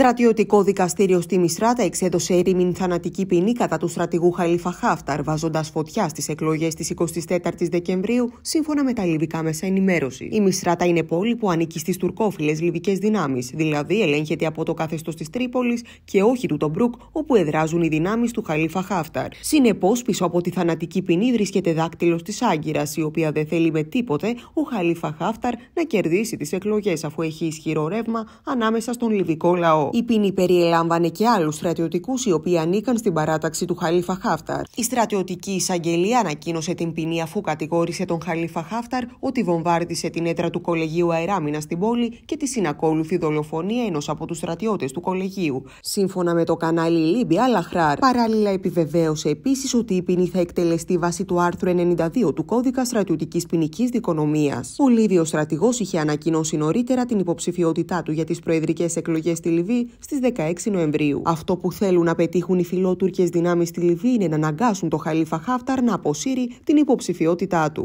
Στρατιωτικό δικαστήριο στη Μισράτα εξέδωσε έρημην θανατική ποινή κατά του στρατηγού Χαλίφα Χάφταρ, βάζοντας φωτιά στις εκλογές της 24η Δεκεμβρίου, σύμφωνα με τα λιβικά μέσα ενημέρωση. Η Μισράτα είναι πόλη που ανήκει στις τουρκόφιλες λιβικές δυνάμεις, δηλαδή ελέγχεται από το καθεστώς της Τρίπολης και όχι του Τομπρούκ, όπου εδράζουν οι δυνάμεις του Χαλίφα Χάφταρ. Συνεπώς, πίσω από τη θανατική ποινή βρίσκεται δάκτυλος της Άγκυρας, η οποία δεν θέλει με τίποτε ο Χαλίφα Χάφταρ να κερδίσει τις εκλογές, αφού έχει ισχυρό ρεύμα ανάμεσα στον λιβικό λαό. Η ποινή περιέλαμβανε και άλλους στρατιωτικούς οι οποίοι ανήκαν στην παράταξη του Χαλίφα Χάφταρ. Η στρατιωτική εισαγγελία ανακοίνωσε την ποινή αφού κατηγόρησε τον Χαλίφα Χάφταρ ότι βομβάρδισε την έδρα του Κολεγίου Αεράμινα στην πόλη και τη συνακόλουθη δολοφονία ενός από τους στρατιώτες του Κολεγίου. Σύμφωνα με το κανάλι Λίμπια Λαχράρ, παράλληλα επιβεβαίωσε επίσης ότι η ποινή θα εκτελεστεί βάσει του άρθρου 92 του κώδικα στρατιωτικής ποινικής δικονομίας. Ο Λίβιος στρατηγός είχε ανακοινώσει νωρίτερα την υποψηφιότητά του για τις προεδρικές εκλογές στη Λιβύη στις 16 Νοεμβρίου. Αυτό που θέλουν να πετύχουν οι φιλότουρκες δυνάμεις στη Λιβύη είναι να αναγκάσουν το Χαλίφα Χάφταρ να αποσύρει την υποψηφιότητά του.